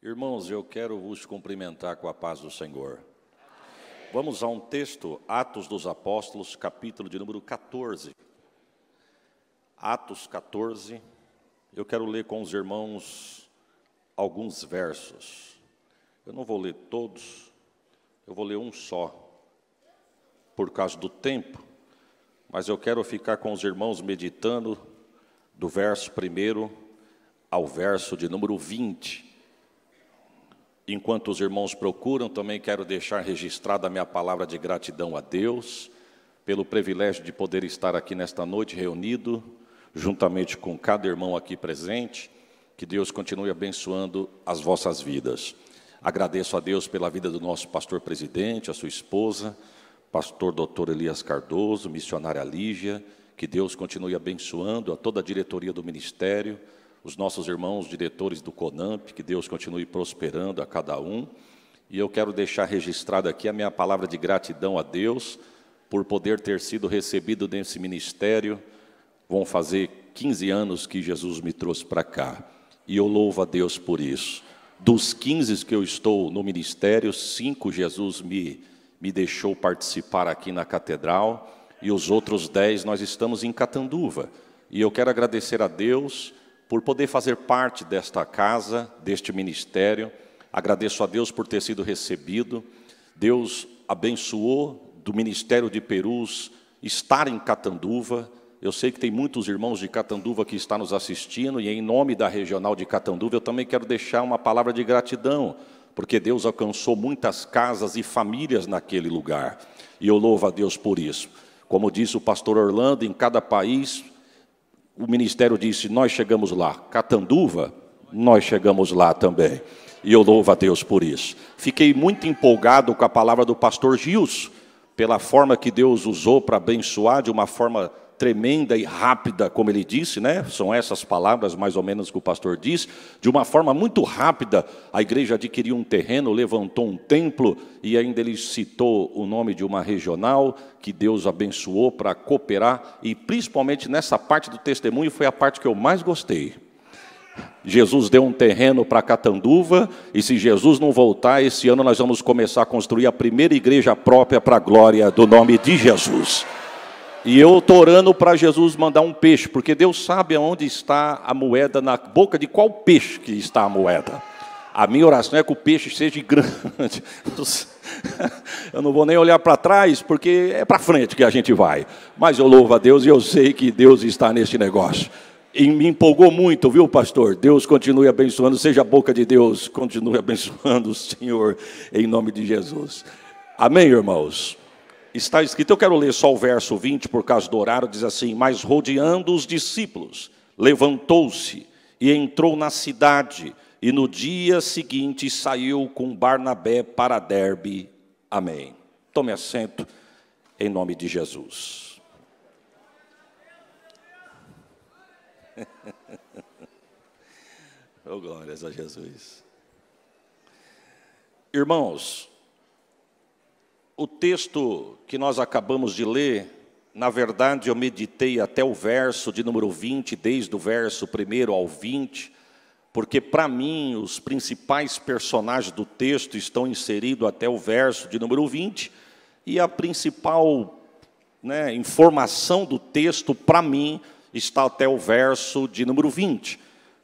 Irmãos, eu quero vos cumprimentar com a paz do Senhor. Vamos a um texto, Atos dos Apóstolos, capítulo de número 14. Atos 14, eu quero ler com os irmãos alguns versos. Eu não vou ler todos, eu vou ler um só, por causa do tempo, mas eu quero ficar com os irmãos meditando do verso primeiro ao verso de número 20. Enquanto os irmãos procuram, também quero deixar registrada a minha palavra de gratidão a Deus pelo privilégio de poder estar aqui nesta noite reunido, juntamente com cada irmão aqui presente. Que Deus continue abençoando as vossas vidas. Agradeço a Deus pela vida do nosso pastor presidente, a sua esposa, pastor doutor Elias Cardoso, missionária Lígia. Que Deus continue abençoando a toda a diretoria do ministério os nossos irmãos diretores do CONAMP, que Deus continue prosperando a cada um. E eu quero deixar registrado aqui a minha palavra de gratidão a Deus por poder ter sido recebido nesse ministério. Vão fazer 15 anos que Jesus me trouxe para cá. E eu louvo a Deus por isso. Dos 15 que eu estou no ministério, cinco Jesus me, me deixou participar aqui na catedral, e os outros dez nós estamos em Catanduva. E eu quero agradecer a Deus por poder fazer parte desta casa, deste ministério. Agradeço a Deus por ter sido recebido. Deus abençoou do Ministério de Perus estar em Catanduva. Eu sei que tem muitos irmãos de Catanduva que estão nos assistindo, e em nome da regional de Catanduva, eu também quero deixar uma palavra de gratidão, porque Deus alcançou muitas casas e famílias naquele lugar, e eu louvo a Deus por isso. Como disse o pastor Orlando, em cada país o ministério disse: Nós chegamos lá. Catanduva, nós chegamos lá também. E eu louvo a Deus por isso. Fiquei muito empolgado com a palavra do pastor Gilson, pela forma que Deus usou para abençoar de uma forma tremenda e rápida, como ele disse, né? São essas palavras mais ou menos que o pastor diz. De uma forma muito rápida, a igreja adquiriu um terreno, levantou um templo e ainda ele citou o nome de uma regional que Deus abençoou para cooperar e principalmente nessa parte do testemunho foi a parte que eu mais gostei. Jesus deu um terreno para Catanduva, e se Jesus não voltar, esse ano nós vamos começar a construir a primeira igreja própria para a glória do nome de Jesus. E eu estou orando para Jesus mandar um peixe, porque Deus sabe aonde está a moeda, na boca de qual peixe que está a moeda. A minha oração é que o peixe seja grande. Eu não vou nem olhar para trás, porque é para frente que a gente vai. Mas eu louvo a Deus e eu sei que Deus está nesse negócio. E me empolgou muito, viu, pastor? Deus continue abençoando, seja a boca de Deus, continue abençoando o Senhor, em nome de Jesus. Amém, irmãos? está escrito, eu quero ler só o verso 20, por causa do horário, diz assim: Mas rodeando os discípulos, levantou-se e entrou na cidade, e no dia seguinte saiu com Barnabé para Derbe. Amém. Tome assento em nome de Jesus. oh, glórias a Jesus. Irmãos, o texto que nós acabamos de ler, na verdade, eu meditei até o verso de número 20, desde o verso 1 ao 20, porque para mim os principais personagens do texto estão inseridos até o verso de número 20, e a principal né, informação do texto, para mim, está até o verso de número 20.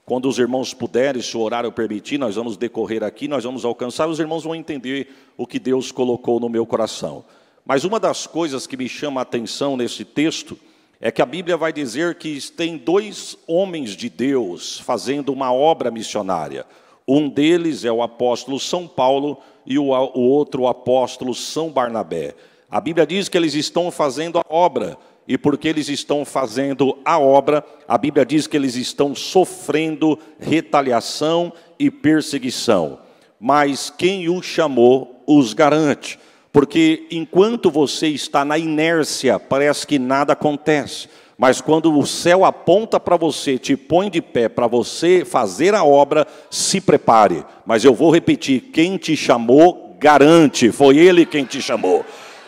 Quando os irmãos puderem, se o horário permitir, nós vamos decorrer aqui, nós vamos alcançar, os irmãos vão entender o que Deus colocou no meu coração. Mas uma das coisas que me chama a atenção nesse texto é que a Bíblia vai dizer que tem dois homens de Deus fazendo uma obra missionária. Um deles é o apóstolo São Paulo e o outro o apóstolo São Barnabé. A Bíblia diz que eles estão fazendo a obra missionária e porque eles estão fazendo a obra, a Bíblia diz que eles estão sofrendo retaliação e perseguição. Mas quem o chamou os garante, porque enquanto você está na inércia, parece que nada acontece. Mas quando o céu aponta para você, te põe de pé para você fazer a obra, se prepare. Mas eu vou repetir: quem te chamou, garante, foi ele quem te chamou.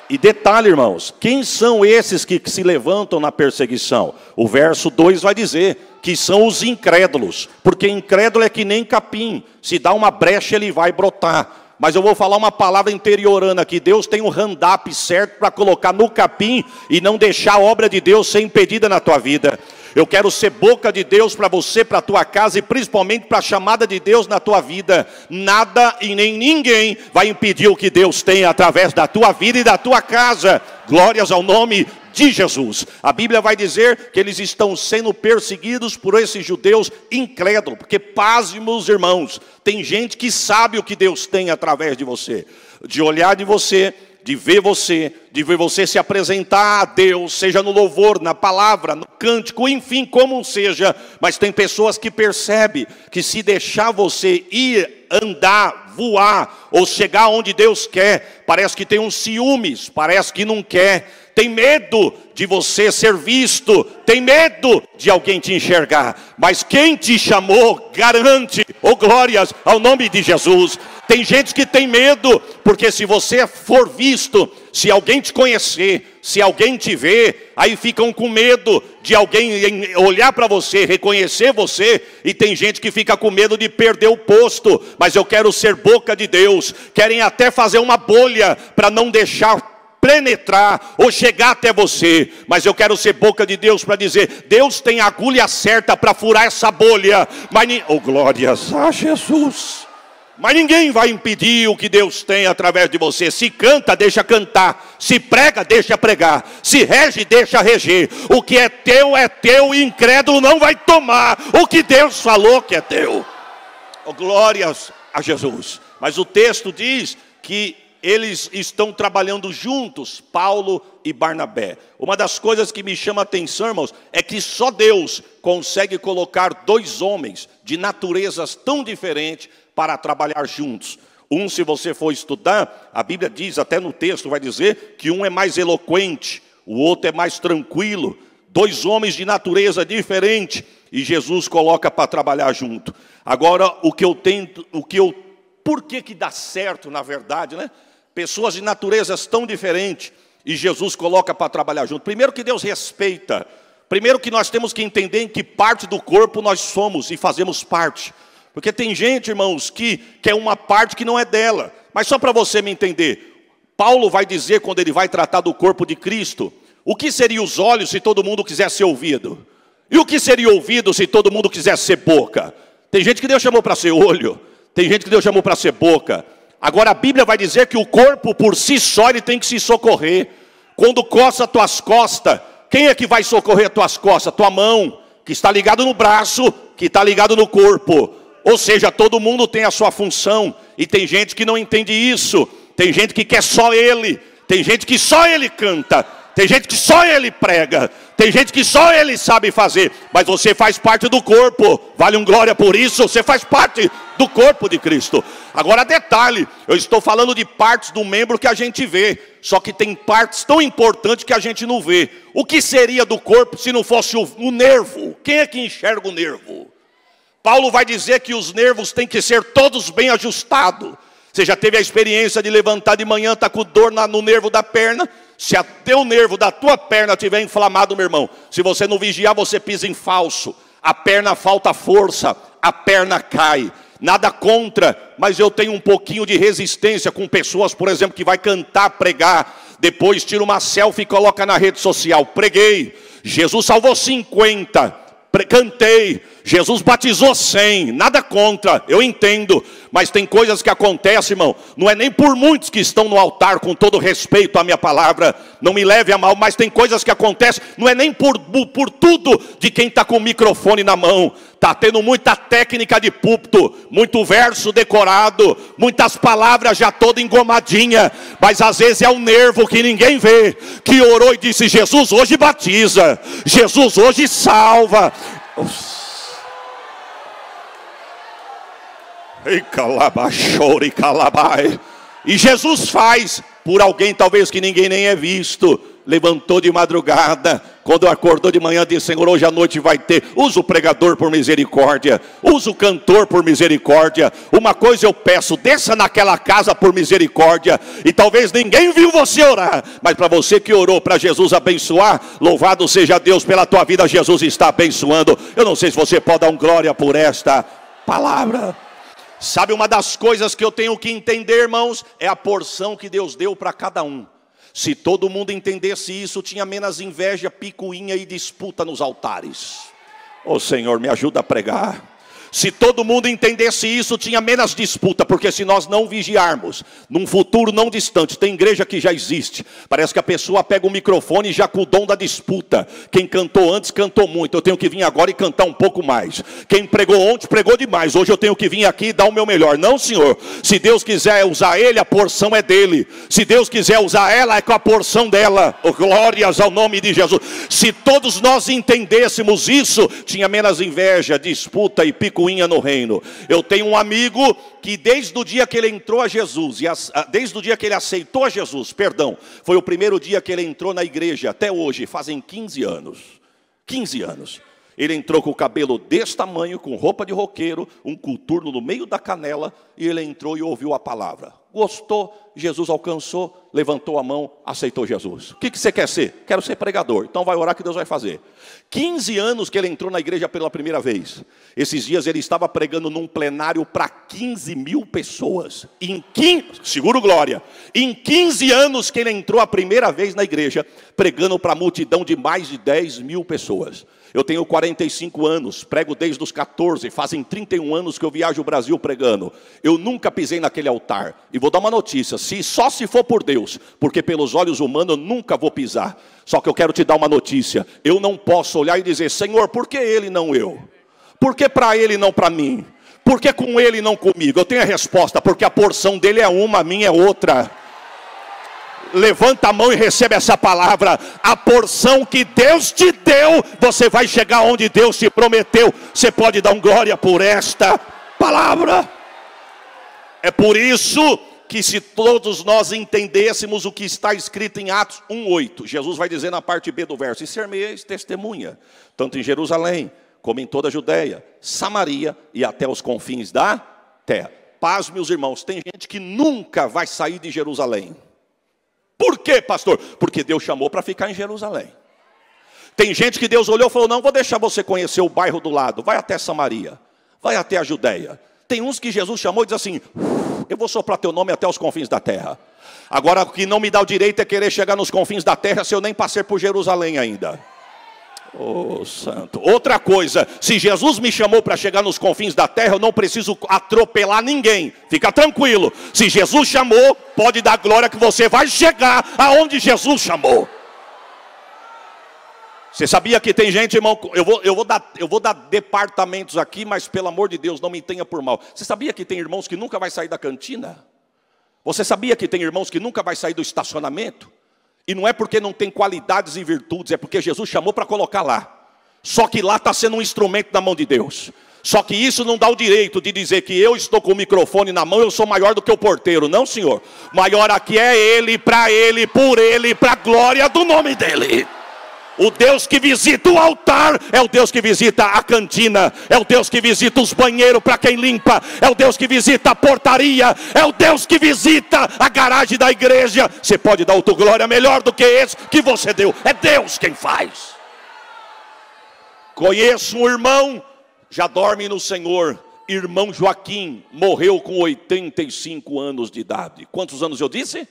E detalhe, irmãos, quem são esses que se levantam na perseguição? O verso 2 vai dizer que são os incrédulos, porque incrédulo é que nem capim, se dá uma brecha ele vai brotar. Mas eu vou falar uma palavra interiorana aqui. Deus tem um hand-up certo para colocar no capim e não deixar a obra de Deus ser impedida na tua vida. Eu quero ser boca de Deus para você, para a tua casa e principalmente para a chamada de Deus na tua vida. Nada e nem ninguém vai impedir o que Deus tem através da tua vida e da tua casa. Glórias ao nome de Jesus. A Bíblia vai dizer que eles estão sendo perseguidos por esses judeus incrédulos, porque paz, meus irmãos, tem gente que sabe o que Deus tem através de você, de olhar de você de ver você, de ver você se apresentar a Deus, seja no louvor, na palavra, no cântico, enfim, como seja, mas tem pessoas que percebem que se deixar você ir, andar, voar, ou chegar onde Deus quer, parece que tem uns ciúmes, parece que não quer, tem medo de você ser visto, tem medo de alguém te enxergar, mas quem te chamou, garante, ou oh, glórias ao nome de Jesus tem gente que tem medo, porque se você for visto, se alguém te conhecer, se alguém te ver, aí ficam com medo de alguém olhar para você, reconhecer você, e tem gente que fica com medo de perder o posto, mas eu quero ser boca de Deus, querem até fazer uma bolha para não deixar penetrar ou chegar até você, mas eu quero ser boca de Deus para dizer: Deus tem a agulha certa para furar essa bolha, mas, oh glórias a Jesus. Mas ninguém vai impedir o que Deus tem através de você. Se canta, deixa cantar. Se prega, deixa pregar. Se rege, deixa reger. O que é teu é teu e incrédulo não vai tomar o que Deus falou que é teu. Oh, glórias a Jesus. Mas o texto diz que eles estão trabalhando juntos, Paulo e Barnabé. Uma das coisas que me chama a atenção, irmãos, é que só Deus consegue colocar dois homens de naturezas tão diferentes para trabalhar juntos. Um, se você for estudar, a Bíblia diz, até no texto vai dizer, que um é mais eloquente, o outro é mais tranquilo, dois homens de natureza diferente, e Jesus coloca para trabalhar junto. Agora, o que eu tento, o que eu. Por que, que dá certo, na verdade, né? Pessoas de naturezas tão diferentes, e Jesus coloca para trabalhar junto. Primeiro que Deus respeita. Primeiro que nós temos que entender em que parte do corpo nós somos e fazemos parte. Porque tem gente, irmãos, que quer uma parte que não é dela. Mas só para você me entender, Paulo vai dizer quando ele vai tratar do corpo de Cristo, o que seria os olhos se todo mundo quisesse ser ouvido? E o que seria ouvido se todo mundo quisesse ser boca? Tem gente que Deus chamou para ser olho, tem gente que Deus chamou para ser boca. Agora a Bíblia vai dizer que o corpo por si só ele tem que se socorrer. Quando coça tuas costas, quem é que vai socorrer tuas costas? Tua mão, que está ligado no braço, que está ligado no corpo. Ou seja, todo mundo tem a sua função, e tem gente que não entende isso, tem gente que quer só ele, tem gente que só ele canta, tem gente que só ele prega, tem gente que só ele sabe fazer, mas você faz parte do corpo, vale um glória por isso, você faz parte do corpo de Cristo. Agora, detalhe, eu estou falando de partes do membro que a gente vê, só que tem partes tão importantes que a gente não vê. O que seria do corpo se não fosse o, o nervo? Quem é que enxerga o nervo? Paulo vai dizer que os nervos têm que ser todos bem ajustados. Você já teve a experiência de levantar de manhã, está com dor no nervo da perna? Se o nervo da tua perna estiver inflamado, meu irmão, se você não vigiar, você pisa em falso. A perna falta força, a perna cai. Nada contra, mas eu tenho um pouquinho de resistência com pessoas, por exemplo, que vai cantar, pregar, depois tira uma selfie e coloca na rede social. Preguei, Jesus salvou 50, cantei, Jesus batizou sem nada contra, eu entendo, mas tem coisas que acontecem, irmão, não é nem por muitos que estão no altar, com todo respeito à minha palavra, não me leve a mal, mas tem coisas que acontecem, não é nem por, por tudo de quem está com o microfone na mão, está tendo muita técnica de púlpito, muito verso decorado, muitas palavras já toda engomadinha, mas às vezes é o um nervo que ninguém vê, que orou e disse: Jesus hoje batiza, Jesus hoje salva. E calabachore, calabai. E Jesus faz por alguém, talvez que ninguém nem é visto. Levantou de madrugada, quando acordou de manhã, disse: Senhor, hoje à noite vai ter. Usa o pregador por misericórdia, usa o cantor por misericórdia. Uma coisa eu peço: desça naquela casa por misericórdia. E talvez ninguém viu você orar, mas para você que orou para Jesus abençoar, louvado seja Deus pela tua vida, Jesus está abençoando. Eu não sei se você pode dar um glória por esta palavra. Sabe, uma das coisas que eu tenho que entender, irmãos, é a porção que Deus deu para cada um. Se todo mundo entendesse isso, tinha menos inveja, picuinha e disputa nos altares. Ô oh, Senhor, me ajuda a pregar. Se todo mundo entendesse isso, tinha menos disputa, porque se nós não vigiarmos, num futuro não distante, tem igreja que já existe. Parece que a pessoa pega o microfone e já com o dom da disputa. Quem cantou antes cantou muito, eu tenho que vir agora e cantar um pouco mais. Quem pregou ontem pregou demais, hoje eu tenho que vir aqui e dar o meu melhor. Não, Senhor. Se Deus quiser usar ele, a porção é dele. Se Deus quiser usar ela, é com a porção dela. Oh, glórias ao nome de Jesus. Se todos nós entendêssemos isso, tinha menos inveja, disputa e pico testemunha no reino. Eu tenho um amigo que desde o dia que ele entrou a Jesus, e desde o dia que ele aceitou a Jesus, perdão, foi o primeiro dia que ele entrou na igreja, até hoje, fazem 15 anos. 15 anos. Ele entrou com o cabelo desse tamanho, com roupa de roqueiro, um culturno no meio da canela, e ele entrou e ouviu a palavra gostou, Jesus alcançou, levantou a mão, aceitou Jesus. O que, que você quer ser? Quero ser pregador. Então vai orar que Deus vai fazer. 15 anos que ele entrou na igreja pela primeira vez. Esses dias ele estava pregando num plenário para 15 mil pessoas. Em 15, seguro glória. Em 15 anos que ele entrou a primeira vez na igreja, pregando para a multidão de mais de 10 mil pessoas. Eu tenho 45 anos, prego desde os 14, fazem 31 anos que eu viajo o Brasil pregando. Eu nunca pisei naquele altar. E vou dar uma notícia: se só se for por Deus, porque pelos olhos humanos eu nunca vou pisar. Só que eu quero te dar uma notícia: eu não posso olhar e dizer, Senhor, por que ele não eu? Por que para ele não para mim? Por que com ele não comigo? Eu tenho a resposta, porque a porção dele é uma, a minha é outra. Levanta a mão e recebe essa palavra. A porção que Deus te deu, você vai chegar onde Deus te prometeu. Você pode dar um glória por esta palavra. É por isso que se todos nós entendêssemos o que está escrito em Atos 1:8, Jesus vai dizer na parte B do verso: "E sermeis testemunha, tanto em Jerusalém, como em toda a Judéia, Samaria e até os confins da terra." Paz, meus irmãos, tem gente que nunca vai sair de Jerusalém. Por quê, pastor? Porque Deus chamou para ficar em Jerusalém. Tem gente que Deus olhou e falou: não, vou deixar você conhecer o bairro do lado, vai até Samaria, vai até a Judéia. Tem uns que Jesus chamou e diz assim: eu vou soprar teu nome até os confins da terra. Agora, o que não me dá o direito é querer chegar nos confins da terra se eu nem passei por Jerusalém ainda. Oh, santo. Outra coisa, se Jesus me chamou para chegar nos confins da terra, eu não preciso atropelar ninguém. Fica tranquilo. Se Jesus chamou, pode dar glória que você vai chegar aonde Jesus chamou. Você sabia que tem gente, irmão, eu vou, eu, vou dar, eu vou dar departamentos aqui, mas pelo amor de Deus, não me tenha por mal. Você sabia que tem irmãos que nunca vai sair da cantina? Você sabia que tem irmãos que nunca vai sair do estacionamento? E não é porque não tem qualidades e virtudes, é porque Jesus chamou para colocar lá. Só que lá está sendo um instrumento na mão de Deus. Só que isso não dá o direito de dizer que eu estou com o microfone na mão, eu sou maior do que o porteiro. Não, senhor. Maior aqui é ele, para ele, por ele, para a glória do nome dele. O Deus que visita o altar é o Deus que visita a cantina, é o Deus que visita os banheiros para quem limpa, é o Deus que visita a portaria, é o Deus que visita a garagem da igreja. Você pode dar glória melhor do que esse que você deu, é Deus quem faz. Conheço um irmão, já dorme no Senhor. Irmão Joaquim morreu com 85 anos de idade. Quantos anos eu disse?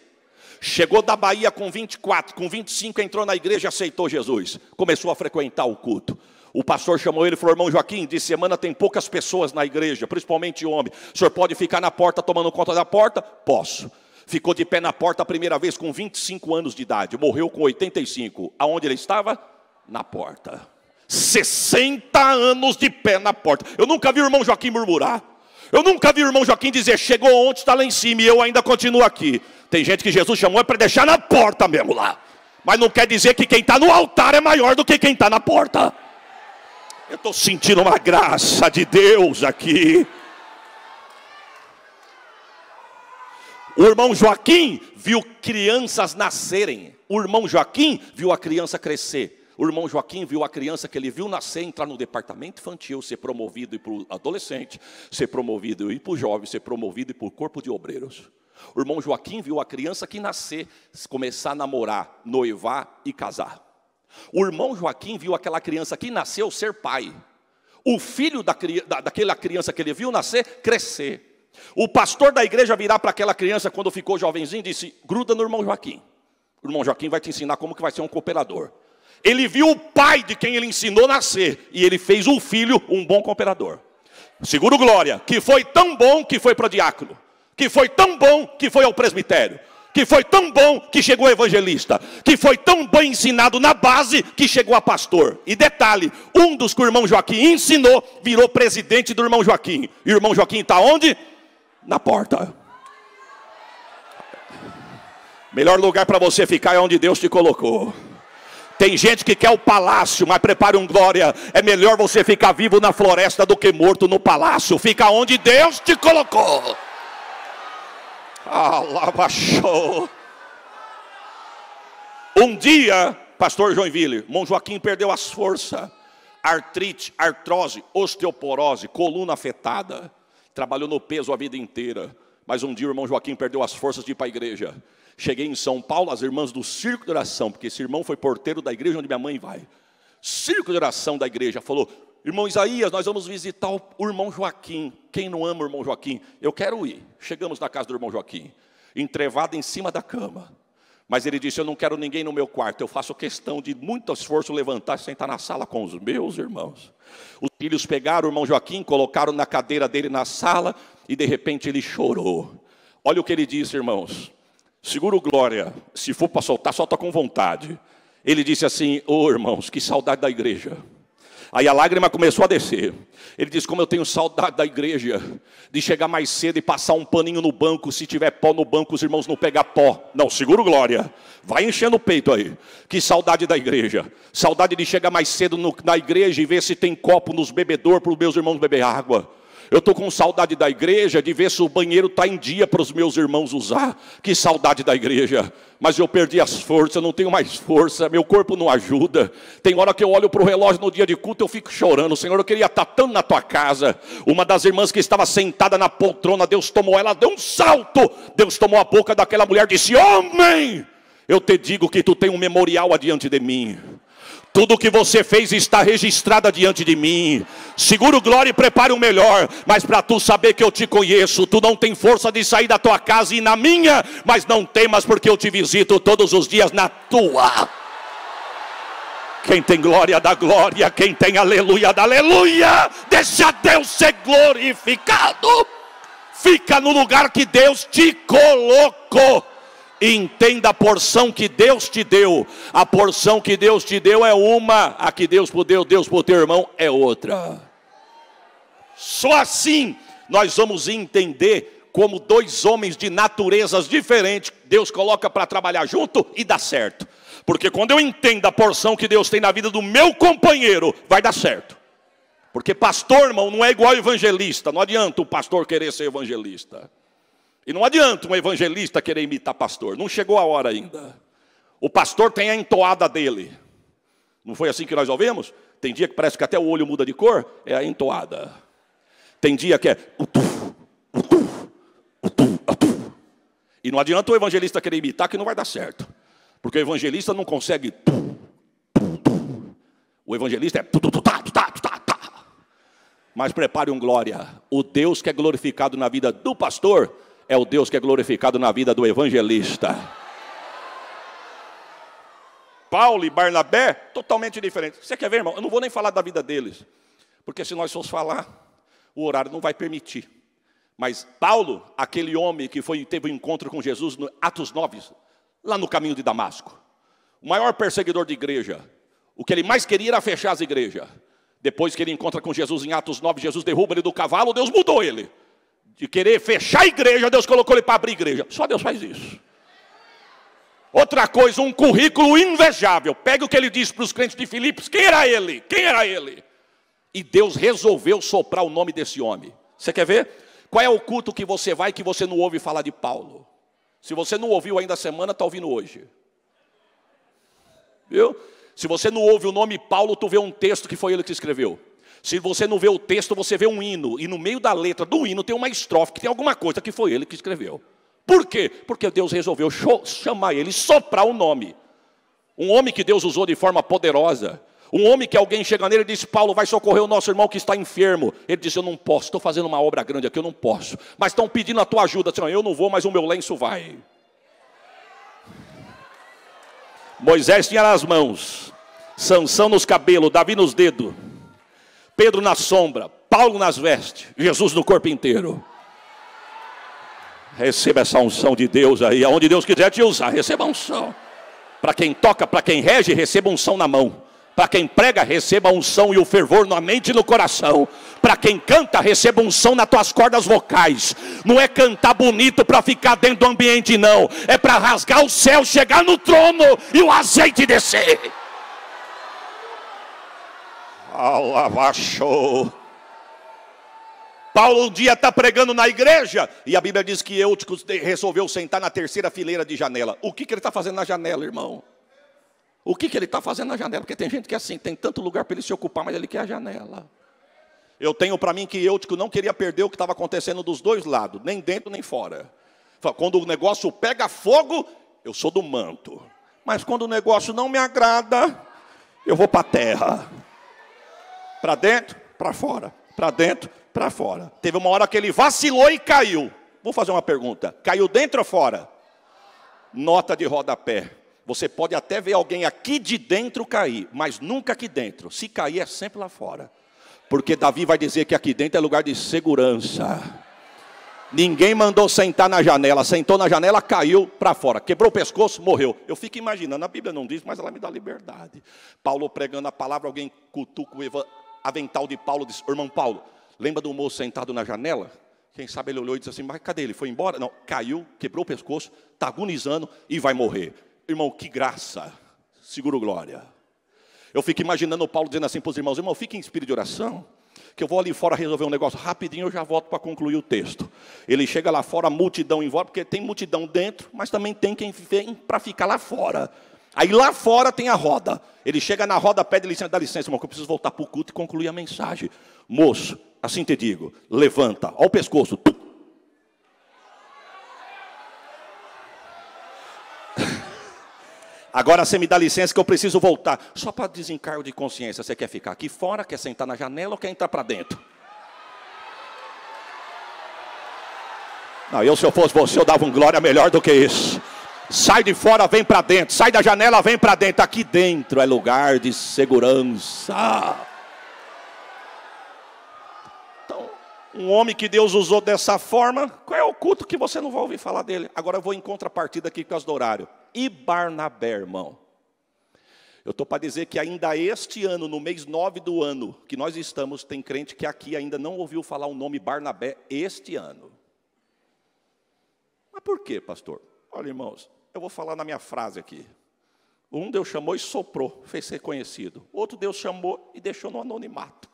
Chegou da Bahia com 24, com 25 entrou na igreja e aceitou Jesus. Começou a frequentar o culto. O pastor chamou ele e falou: Irmão Joaquim, de semana tem poucas pessoas na igreja, principalmente homem. O senhor pode ficar na porta tomando conta da porta? Posso. Ficou de pé na porta a primeira vez com 25 anos de idade, morreu com 85. Aonde ele estava? Na porta. 60 anos de pé na porta. Eu nunca vi o irmão Joaquim murmurar. Eu nunca vi o irmão Joaquim dizer: Chegou ontem, está lá em cima e eu ainda continuo aqui. Tem gente que Jesus chamou é para deixar na porta mesmo lá. Mas não quer dizer que quem está no altar é maior do que quem está na porta. Eu estou sentindo uma graça de Deus aqui. O irmão Joaquim viu crianças nascerem. O irmão Joaquim viu a criança crescer. O irmão Joaquim viu a criança que ele viu nascer, entrar no departamento infantil, ser promovido e para o adolescente, ser promovido e para o jovem, ser promovido e para o corpo de obreiros. O irmão Joaquim viu a criança que nascer começar a namorar, noivar e casar. O irmão Joaquim viu aquela criança que nasceu ser pai. O filho da, da, daquela criança que ele viu nascer, crescer. O pastor da igreja virá para aquela criança quando ficou jovenzinho e disse: gruda no irmão Joaquim. O irmão Joaquim vai te ensinar como que vai ser um cooperador. Ele viu o pai de quem ele ensinou nascer e ele fez o filho um bom cooperador. Seguro glória, que foi tão bom que foi para diácono que foi tão bom que foi ao presbitério, que foi tão bom que chegou evangelista, que foi tão bem ensinado na base que chegou a pastor. E detalhe: um dos que o irmão Joaquim ensinou virou presidente do irmão Joaquim. E o irmão Joaquim está onde? Na porta. Melhor lugar para você ficar é onde Deus te colocou. Tem gente que quer o palácio, mas prepare um glória. É melhor você ficar vivo na floresta do que morto no palácio. Fica onde Deus te colocou. Alabachou. Um dia, pastor Joinville, irmão Joaquim perdeu as forças. Artrite, artrose, osteoporose, coluna afetada. Trabalhou no peso a vida inteira. Mas um dia o irmão Joaquim perdeu as forças de ir para a igreja. Cheguei em São Paulo, as irmãs do Circo de Oração, porque esse irmão foi porteiro da igreja onde minha mãe vai. Circo de Oração da igreja falou: Irmão Isaías, nós vamos visitar o irmão Joaquim. Quem não ama o irmão Joaquim? Eu quero ir. Chegamos na casa do irmão Joaquim, entrevado em cima da cama. Mas ele disse: Eu não quero ninguém no meu quarto. Eu faço questão de muito esforço levantar e sentar na sala com os meus irmãos. Os filhos pegaram o irmão Joaquim, colocaram na cadeira dele na sala e de repente ele chorou. Olha o que ele disse, irmãos. Seguro glória, se for para soltar, solta com vontade. Ele disse assim: Ô oh, irmãos, que saudade da igreja. Aí a lágrima começou a descer. Ele disse: Como eu tenho saudade da igreja, de chegar mais cedo e passar um paninho no banco. Se tiver pó no banco, os irmãos não pegam pó. Não, seguro glória. Vai enchendo o peito aí. Que saudade da igreja. Saudade de chegar mais cedo no, na igreja e ver se tem copo nos bebedor para os meus irmãos beber água. Eu estou com saudade da igreja, de ver se o banheiro está em dia para os meus irmãos usar. Que saudade da igreja. Mas eu perdi as forças, não tenho mais força, meu corpo não ajuda. Tem hora que eu olho para o relógio no dia de culto, eu fico chorando. Senhor, eu queria estar tá tanto na tua casa. Uma das irmãs que estava sentada na poltrona, Deus tomou ela, deu um salto. Deus tomou a boca daquela mulher e disse: Homem, eu te digo que tu tem um memorial adiante de mim. Tudo o que você fez está registrado diante de mim. Segura o glória e prepare o melhor, mas para tu saber que eu te conheço, tu não tem força de sair da tua casa e na minha, mas não temas porque eu te visito todos os dias na tua. Quem tem glória dá glória, quem tem aleluia dá aleluia. Deixa Deus ser glorificado. Fica no lugar que Deus te colocou. Entenda a porção que Deus te deu. A porção que Deus te deu é uma, a que Deus deu, Deus por teu irmão é outra. Só assim nós vamos entender como dois homens de naturezas diferentes Deus coloca para trabalhar junto e dá certo. Porque quando eu entendo a porção que Deus tem na vida do meu companheiro, vai dar certo. Porque pastor, irmão, não é igual evangelista. Não adianta o pastor querer ser evangelista. E não adianta um evangelista querer imitar pastor, não chegou a hora ainda. O pastor tem a entoada dele. Não foi assim que nós ouvimos? Tem dia que parece que até o olho muda de cor, é a entoada. Tem dia que é utu, utu, utu, utu. E não adianta o evangelista querer imitar que não vai dar certo. Porque o evangelista não consegue tu, tu, tu. O evangelista é tu, tu, tu, tá, tu, tá, tu, tá, tá. Mas prepare um glória. O Deus que é glorificado na vida do pastor é o Deus que é glorificado na vida do evangelista. Paulo e Barnabé, totalmente diferentes. Você quer ver, irmão? Eu não vou nem falar da vida deles, porque se nós formos falar, o horário não vai permitir. Mas Paulo, aquele homem que foi teve um encontro com Jesus no Atos 9, lá no caminho de Damasco, o maior perseguidor de igreja, o que ele mais queria era fechar as igrejas. Depois que ele encontra com Jesus em Atos 9, Jesus derruba ele do cavalo, Deus mudou ele de querer fechar a igreja, Deus colocou ele para abrir igreja. Só Deus faz isso. Outra coisa, um currículo invejável. Pega o que ele disse para os crentes de Filipos. Quem era ele? Quem era ele? E Deus resolveu soprar o nome desse homem. Você quer ver? Qual é o culto que você vai que você não ouve falar de Paulo? Se você não ouviu ainda a semana, está ouvindo hoje. Viu? Se você não ouve o nome Paulo, tu vê um texto que foi ele que escreveu. Se você não vê o texto, você vê um hino. E no meio da letra do hino tem uma estrofe que tem alguma coisa que foi ele que escreveu. Por quê? Porque Deus resolveu chamar ele, soprar o nome. Um homem que Deus usou de forma poderosa. Um homem que alguém chega nele e diz: Paulo, vai socorrer o nosso irmão que está enfermo. Ele diz: Eu não posso, estou fazendo uma obra grande aqui, eu não posso. Mas estão pedindo a tua ajuda. Senhor, assim, eu não vou, mas o meu lenço vai. Moisés tinha nas mãos, Sansão nos cabelos, Davi nos dedos. Pedro na sombra, Paulo nas vestes, Jesus no corpo inteiro. Receba essa unção de Deus aí, aonde Deus quiser te usar, receba unção. Para quem toca, para quem rege, receba unção na mão. Para quem prega, receba unção e o fervor na mente e no coração. Para quem canta, receba unção nas tuas cordas vocais. Não é cantar bonito para ficar dentro do ambiente, não. É para rasgar o céu, chegar no trono e o azeite descer. Alabachou. Paulo um dia está pregando na igreja e a Bíblia diz que Eutico resolveu sentar na terceira fileira de janela. O que, que ele está fazendo na janela, irmão? O que, que ele está fazendo na janela? Porque tem gente que é assim, tem tanto lugar para ele se ocupar, mas ele quer a janela. Eu tenho para mim que Eutico não queria perder o que estava acontecendo dos dois lados, nem dentro nem fora. Quando o negócio pega fogo, eu sou do manto. Mas quando o negócio não me agrada, eu vou para a terra para dentro, para fora, para dentro, para fora. Teve uma hora que ele vacilou e caiu. Vou fazer uma pergunta: caiu dentro ou fora? Nota de rodapé. Você pode até ver alguém aqui de dentro cair, mas nunca aqui dentro. Se cair, é sempre lá fora. Porque Davi vai dizer que aqui dentro é lugar de segurança. Ninguém mandou sentar na janela. Sentou na janela, caiu para fora. Quebrou o pescoço, morreu. Eu fico imaginando, a Bíblia não diz, mas ela me dá liberdade. Paulo pregando a palavra, alguém cutuca o evangelho avental de Paulo disse: Irmão Paulo, lembra do moço sentado na janela? Quem sabe ele olhou e disse assim: Mas cadê ele? Foi embora? Não, caiu, quebrou o pescoço, está agonizando e vai morrer. Irmão, que graça, seguro glória. Eu fico imaginando Paulo dizendo assim para os irmãos: Irmão, fique em espírito de oração que eu vou ali fora resolver um negócio rapidinho, eu já volto para concluir o texto. Ele chega lá fora, multidão envolve, porque tem multidão dentro, mas também tem quem vem para ficar lá fora. Aí lá fora tem a roda. Ele chega na roda, pede licença, dá licença, irmão, que eu preciso voltar para o culto e concluir a mensagem. Moço, assim te digo, levanta, ao pescoço. Agora você me dá licença que eu preciso voltar. Só para desencargo de consciência, você quer ficar aqui fora, quer sentar na janela ou quer entrar para dentro? Não, eu se eu fosse você, eu dava um glória melhor do que isso. Sai de fora, vem para dentro. Sai da janela, vem para dentro. Aqui dentro é lugar de segurança. Então, um homem que Deus usou dessa forma, qual é o culto que você não vai ouvir falar dele? Agora eu vou em contrapartida aqui com as do horário. E Barnabé, irmão? Eu estou para dizer que ainda este ano, no mês 9 do ano que nós estamos, tem crente que aqui ainda não ouviu falar o nome Barnabé este ano. Mas por quê, pastor? Olha, irmãos, eu vou falar na minha frase aqui. Um Deus chamou e soprou, fez ser conhecido. Outro Deus chamou e deixou no anonimato,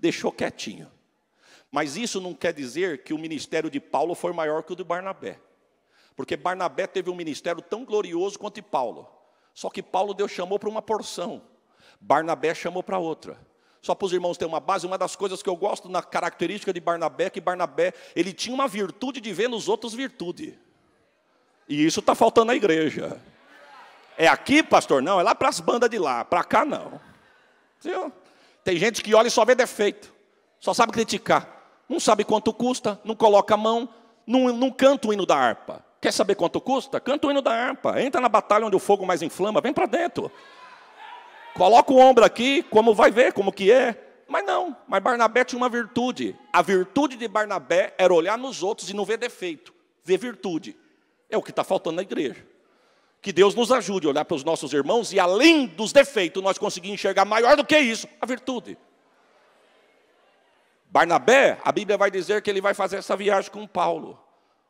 deixou quietinho. Mas isso não quer dizer que o ministério de Paulo foi maior que o de Barnabé. Porque Barnabé teve um ministério tão glorioso quanto de Paulo. Só que Paulo Deus chamou para uma porção, Barnabé chamou para outra. Só para os irmãos terem uma base, uma das coisas que eu gosto na característica de Barnabé, é que Barnabé, ele tinha uma virtude de ver nos outros virtude. E isso está faltando à igreja. É aqui, pastor? Não, é lá para as bandas de lá, para cá não. Viu? Tem gente que olha e só vê defeito, só sabe criticar, não sabe quanto custa, não coloca a mão, não, não canta o hino da harpa. Quer saber quanto custa? Canta o hino da harpa, entra na batalha onde o fogo mais inflama, vem para dentro. Coloca o ombro aqui, como vai ver, como que é. Mas não, mas Barnabé tinha uma virtude. A virtude de Barnabé era olhar nos outros e não ver defeito, ver virtude. É o que está faltando na igreja. Que Deus nos ajude a olhar para os nossos irmãos e, além dos defeitos, nós conseguimos enxergar maior do que isso a virtude. Barnabé, a Bíblia vai dizer que ele vai fazer essa viagem com Paulo.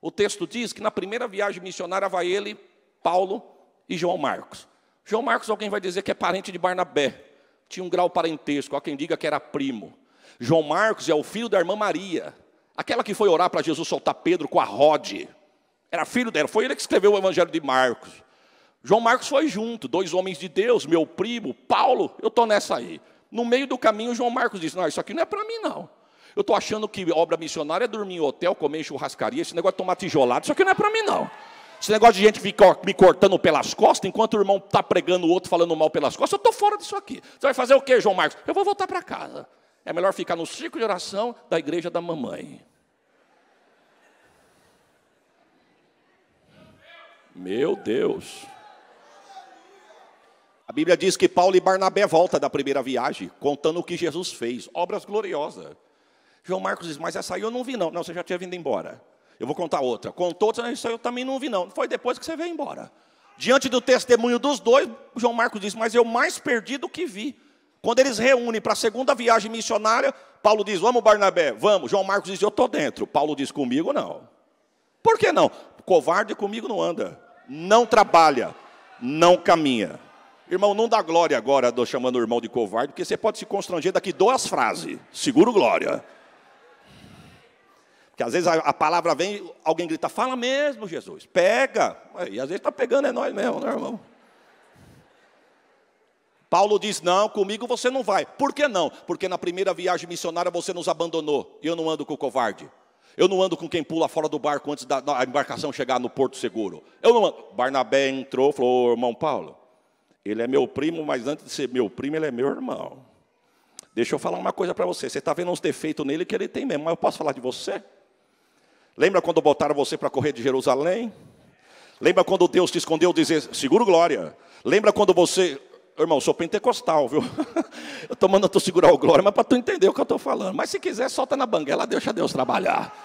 O texto diz que na primeira viagem missionária vai ele, Paulo e João Marcos. João Marcos, alguém vai dizer que é parente de Barnabé. Tinha um grau parentesco, há quem diga que era primo. João Marcos é o filho da irmã Maria, aquela que foi orar para Jesus soltar Pedro com a rode. Era filho dela. Foi ele que escreveu o Evangelho de Marcos. João Marcos foi junto, dois homens de Deus, meu primo, Paulo, eu estou nessa aí. No meio do caminho, João Marcos disse: Não, isso aqui não é para mim, não. Eu estou achando que obra missionária é dormir em hotel, comer em churrascaria, esse negócio de tomar tijolado, isso aqui não é para mim, não. Esse negócio de gente ficar me cortando pelas costas, enquanto o irmão está pregando o outro falando mal pelas costas, eu estou fora disso aqui. Você vai fazer o quê, João Marcos? Eu vou voltar para casa. É melhor ficar no círculo de oração da igreja da mamãe. Meu Deus. A Bíblia diz que Paulo e Barnabé voltam da primeira viagem, contando o que Jesus fez, obras gloriosas. João Marcos diz, mas essa aí eu não vi não. Não, você já tinha vindo embora. Eu vou contar outra. Contou outra, isso aí eu também não vi não. Foi depois que você veio embora. Diante do testemunho dos dois, João Marcos diz, mas eu mais perdi do que vi. Quando eles reúnem para a segunda viagem missionária, Paulo diz, vamos Barnabé, vamos. João Marcos diz, eu estou dentro. Paulo diz, comigo não. Por que não? Covarde comigo não anda não trabalha, não caminha. Irmão, não dá glória agora, estou chamando o irmão de covarde, porque você pode se constranger daqui duas frases. Seguro glória. Porque às vezes a, a palavra vem, alguém grita, fala mesmo, Jesus, pega. E às vezes está pegando, é nós mesmo, né, irmão? Paulo diz: Não, comigo você não vai. Por que não? Porque na primeira viagem missionária você nos abandonou e eu não ando com o covarde. Eu não ando com quem pula fora do barco antes da embarcação chegar no porto seguro. Eu não ando. Barnabé entrou, falou, irmão Paulo, ele é meu primo, mas antes de ser meu primo, ele é meu irmão. Deixa eu falar uma coisa para você. Você está vendo uns defeitos nele que ele tem mesmo, mas eu posso falar de você? Lembra quando botaram você para correr de Jerusalém? Lembra quando Deus te escondeu dizer, seguro glória? Lembra quando você Irmão, sou pentecostal, viu? eu estou mandando tu segurar o glória, mas para tu entender o que eu estou falando. Mas se quiser, solta na banguela, deixa Deus trabalhar.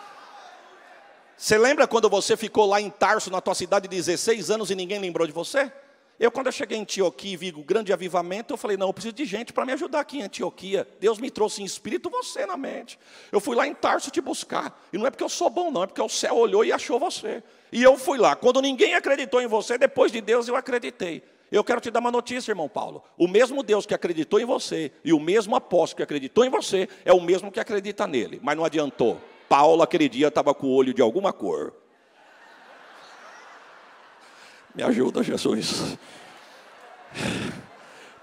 Você lembra quando você ficou lá em Tarso, na tua cidade, 16 anos e ninguém lembrou de você? Eu, quando eu cheguei em Antioquia e vi o grande avivamento, eu falei, não, eu preciso de gente para me ajudar aqui em Antioquia. Deus me trouxe em espírito você na mente. Eu fui lá em Tarso te buscar. E não é porque eu sou bom, não, é porque o céu olhou e achou você. E eu fui lá. Quando ninguém acreditou em você, depois de Deus eu acreditei. Eu quero te dar uma notícia, irmão Paulo. O mesmo Deus que acreditou em você e o mesmo apóstolo que acreditou em você é o mesmo que acredita nele. Mas não adiantou. Paulo, aquele dia, estava com o olho de alguma cor. Me ajuda, Jesus.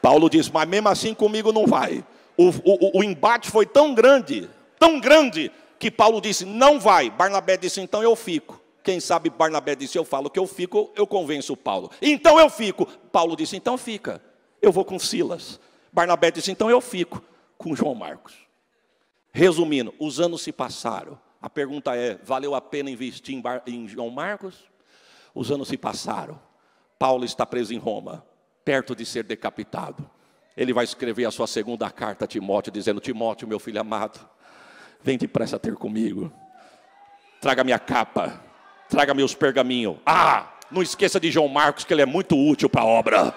Paulo diz: Mas mesmo assim comigo não vai. O, o, o embate foi tão grande, tão grande, que Paulo disse: Não vai. Barnabé disse: Então eu fico. Quem sabe Barnabé disse: Eu falo que eu fico, eu convenço Paulo. Então eu fico. Paulo disse: Então fica. Eu vou com Silas. Barnabé disse: Então eu fico com João Marcos. Resumindo, os anos se passaram. A pergunta é: valeu a pena investir em, Bar... em João Marcos? Os anos se passaram. Paulo está preso em Roma, perto de ser decapitado. Ele vai escrever a sua segunda carta a Timóteo, dizendo: Timóteo, meu filho amado, vem depressa ter comigo. Traga minha capa, Traga meus pergaminhos. Ah, não esqueça de João Marcos, que ele é muito útil para a obra.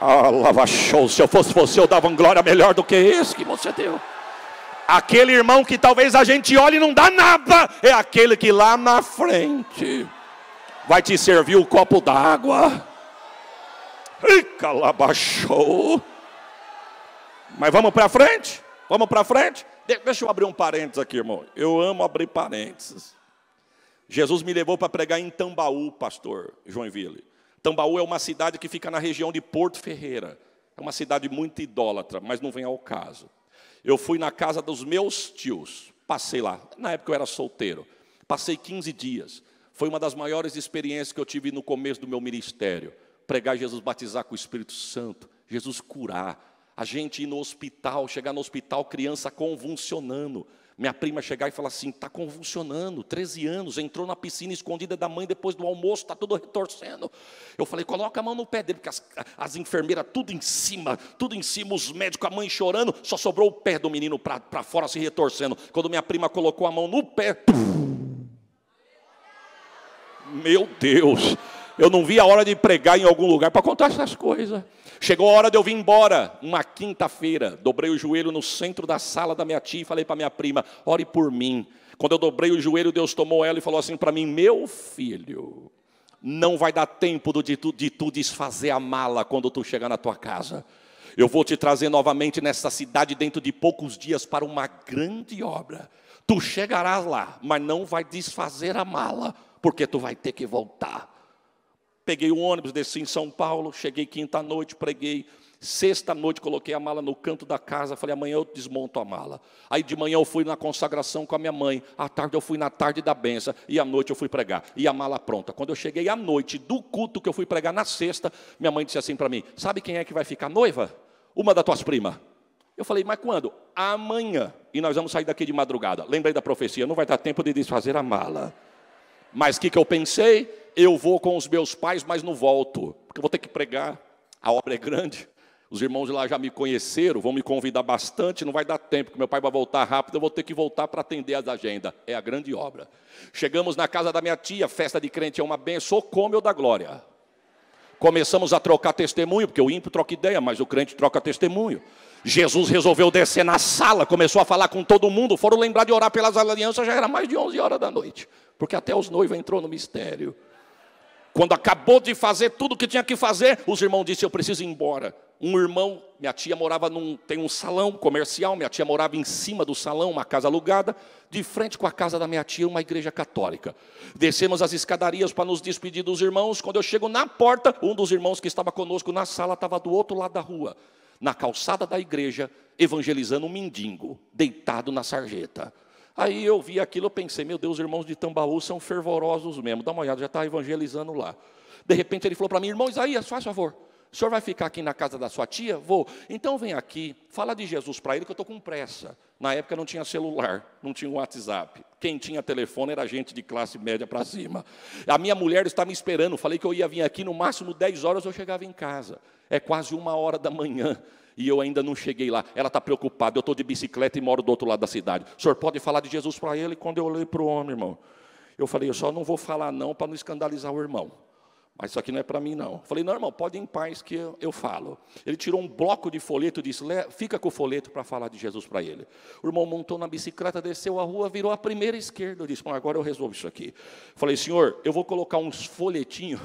Ah, lava show. Se eu fosse você, eu dava uma glória melhor do que esse que você deu. Aquele irmão que talvez a gente olhe e não dá nada, é aquele que lá na frente vai te servir o um copo d'água. Calabaxou. Mas vamos para frente? Vamos para frente? Deixa eu abrir um parênteses aqui, irmão. Eu amo abrir parênteses. Jesus me levou para pregar em Tambaú, pastor Joinville. Tambaú é uma cidade que fica na região de Porto Ferreira. É uma cidade muito idólatra, mas não vem ao caso. Eu fui na casa dos meus tios, passei lá. Na época eu era solteiro. Passei 15 dias. Foi uma das maiores experiências que eu tive no começo do meu ministério. Pregar Jesus batizar com o Espírito Santo, Jesus curar, a gente ir no hospital, chegar no hospital, criança convulsionando. Minha prima chegar e falar assim: está convulsionando, 13 anos, entrou na piscina escondida da mãe depois do almoço, está todo retorcendo. Eu falei: coloca a mão no pé dele, porque as, as, enfermeiras tudo em cima, tudo em cima, os médicos, a mãe chorando, só sobrou o pé do menino para fora se retorcendo. Quando minha prima colocou a mão no pé, pum, meu Deus, eu não vi a hora de pregar em algum lugar para contar essas coisas. Chegou a hora de eu vir embora, uma quinta-feira. Dobrei o joelho no centro da sala da minha tia e falei para minha prima: ore por mim. Quando eu dobrei o joelho, Deus tomou ela e falou assim para mim: meu filho, não vai dar tempo de tu, de tu desfazer a mala quando tu chegar na tua casa. Eu vou te trazer novamente nessa cidade dentro de poucos dias para uma grande obra. Tu chegarás lá, mas não vai desfazer a mala, porque tu vai ter que voltar. Peguei o ônibus, desci em São Paulo, cheguei quinta-noite, preguei. Sexta-noite coloquei a mala no canto da casa, falei, amanhã eu desmonto a mala. Aí de manhã eu fui na consagração com a minha mãe, à tarde eu fui na tarde da benção, e à noite eu fui pregar, e a mala pronta. Quando eu cheguei à noite do culto que eu fui pregar na sexta, minha mãe disse assim para mim: Sabe quem é que vai ficar noiva? Uma das tuas primas. Eu falei, mas quando? Amanhã. E nós vamos sair daqui de madrugada. Lembrei da profecia, não vai dar tempo de desfazer a mala. Mas o que, que eu pensei? Eu vou com os meus pais, mas não volto, porque eu vou ter que pregar, a obra é grande. Os irmãos de lá já me conheceram, vão me convidar bastante, não vai dar tempo, porque meu pai vai voltar rápido, eu vou ter que voltar para atender as agendas. É a grande obra. Chegamos na casa da minha tia, festa de crente é uma benção, como eu da glória. Começamos a trocar testemunho, porque o ímpio troca ideia, mas o crente troca testemunho. Jesus resolveu descer na sala, começou a falar com todo mundo, foram lembrar de orar pelas alianças, já era mais de 11 horas da noite, porque até os noivos entrou no mistério. Quando acabou de fazer tudo o que tinha que fazer, os irmãos disseram: Eu preciso ir embora. Um irmão, minha tia morava num. tem um salão comercial, minha tia morava em cima do salão, uma casa alugada, de frente com a casa da minha tia, uma igreja católica. Descemos as escadarias para nos despedir dos irmãos. Quando eu chego na porta, um dos irmãos que estava conosco na sala estava do outro lado da rua na calçada da igreja, evangelizando um mendigo, deitado na sarjeta. Aí eu vi aquilo, eu pensei, meu Deus, os irmãos de Tambaú são fervorosos mesmo. Dá uma olhada, já está evangelizando lá. De repente ele falou para mim, irmão Isaías, faz favor. O senhor vai ficar aqui na casa da sua tia? Vou. Então vem aqui, fala de Jesus para ele que eu estou com pressa. Na época não tinha celular, não tinha WhatsApp. Quem tinha telefone era gente de classe média para cima. A minha mulher estava me esperando, falei que eu ia vir aqui no máximo 10 horas, eu chegava em casa. É quase uma hora da manhã e eu ainda não cheguei lá. Ela está preocupada, eu estou de bicicleta e moro do outro lado da cidade. O senhor pode falar de Jesus para ele? Quando eu olhei para o homem, irmão, eu falei, eu só não vou falar não para não escandalizar o irmão. Mas isso aqui não é para mim, não. Falei, não, irmão, pode ir em paz que eu, eu falo. Ele tirou um bloco de folheto e disse, fica com o folheto para falar de Jesus para ele. O irmão montou na bicicleta, desceu a rua, virou a primeira esquerda. Eu disse, bom, agora eu resolvo isso aqui. Falei, senhor, eu vou colocar uns folhetinhos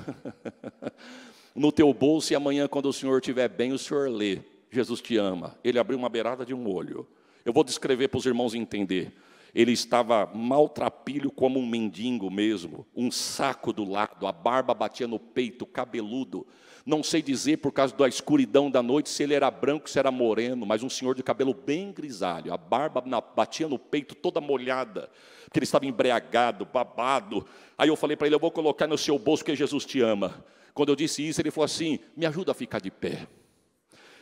no teu bolso e amanhã, quando o senhor estiver bem, o senhor lê. Jesus te ama. Ele abriu uma beirada de um olho. Eu vou descrever para os irmãos entender. Ele estava maltrapilho como um mendigo mesmo, um saco do lado, a barba batia no peito, cabeludo. Não sei dizer por causa da escuridão da noite se ele era branco, se era moreno, mas um senhor de cabelo bem grisalho, a barba na, batia no peito toda molhada, porque ele estava embriagado, babado. Aí eu falei para ele: Eu vou colocar no seu bolso que Jesus te ama. Quando eu disse isso, ele falou assim: Me ajuda a ficar de pé.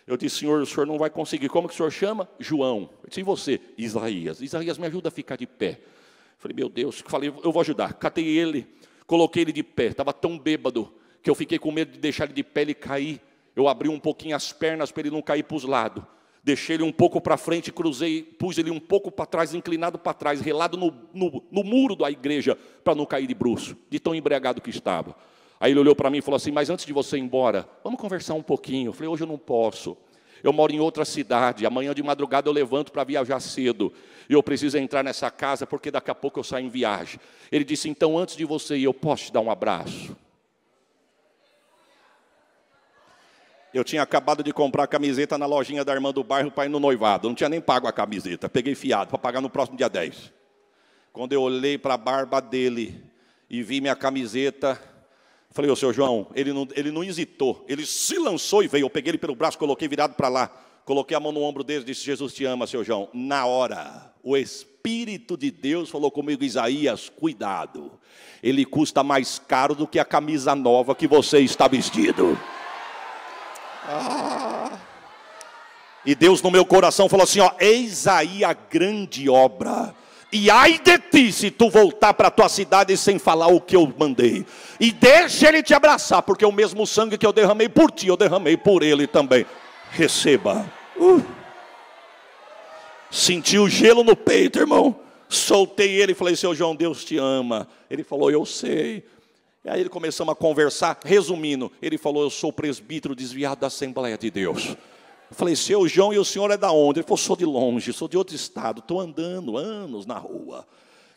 Eu disse, senhor, o senhor não vai conseguir. Como que o senhor chama? João. Eu disse, e você? Isaías. Isaías, me ajuda a ficar de pé. Eu falei, meu Deus. Eu falei, eu vou ajudar. Catei ele, coloquei ele de pé. Estava tão bêbado que eu fiquei com medo de deixar ele de pé e cair. Eu abri um pouquinho as pernas para ele não cair para os lados. Deixei ele um pouco para frente, cruzei, pus ele um pouco para trás, inclinado para trás, relado no, no, no muro da igreja, para não cair de bruxo, de tão embriagado que estava. Aí ele olhou para mim e falou assim: Mas antes de você ir embora, vamos conversar um pouquinho. Eu falei: Hoje eu não posso. Eu moro em outra cidade. Amanhã de madrugada eu levanto para viajar cedo. E eu preciso entrar nessa casa porque daqui a pouco eu saio em viagem. Ele disse: Então antes de você ir, eu posso te dar um abraço. Eu tinha acabado de comprar a camiseta na lojinha da irmã do bairro para ir no noivado. Eu não tinha nem pago a camiseta. Peguei fiado para pagar no próximo dia 10. Quando eu olhei para a barba dele e vi minha camiseta, Falei, ô seu João, ele não, ele não hesitou, ele se lançou e veio. Eu peguei ele pelo braço, coloquei virado para lá, coloquei a mão no ombro dele e disse: Jesus te ama, seu João. Na hora, o Espírito de Deus falou comigo: Isaías, cuidado, ele custa mais caro do que a camisa nova que você está vestido. Ah. E Deus no meu coração falou assim: ó, eis aí a grande obra e ai de ti se tu voltar para a tua cidade sem falar o que eu mandei. E deixa ele te abraçar, porque o mesmo sangue que eu derramei por ti, eu derramei por ele também. Receba. Uh. Senti o gelo no peito, irmão. Soltei ele e falei: Seu João, Deus te ama. Ele falou: Eu sei. E aí ele começamos a conversar. Resumindo, ele falou: Eu sou presbítero desviado da Assembleia de Deus. Falei, seu João, e o senhor é da onde? Ele falou, sou de longe, sou de outro estado, estou andando anos na rua.